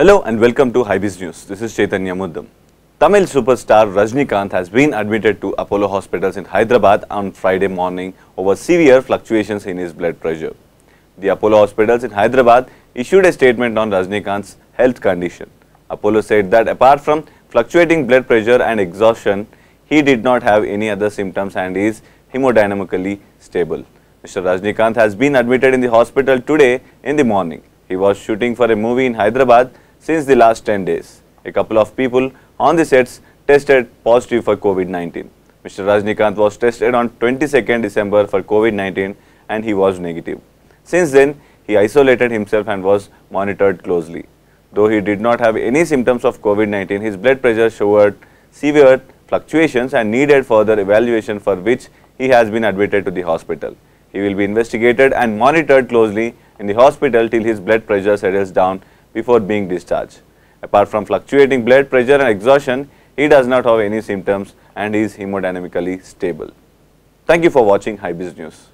Hello and welcome to Hybiz News. This is Chaitanya Muddam. Tamil superstar Rajnikanth has been admitted to Apollo hospitals in Hyderabad on Friday morning over severe fluctuations in his blood pressure. The Apollo hospitals in Hyderabad issued a statement on Rajnikanth's health condition. Apollo said that apart from fluctuating blood pressure and exhaustion, he did not have any other symptoms and is hemodynamically stable. Mr. Rajnikanth has been admitted in the hospital today in the morning. He was shooting for a movie in Hyderabad since the last 10 days. A couple of people on the sets tested positive for COVID-19. Mr. Rajnikant was tested on 22nd December for COVID-19 and he was negative. Since then, he isolated himself and was monitored closely. Though he did not have any symptoms of COVID-19, his blood pressure showed severe fluctuations and needed further evaluation for which he has been admitted to the hospital. He will be investigated and monitored closely in the hospital till his blood pressure settles down before being discharged. Apart from fluctuating blood pressure and exhaustion, he does not have any symptoms and is hemodynamically stable. Thank you for watching HiBiz News.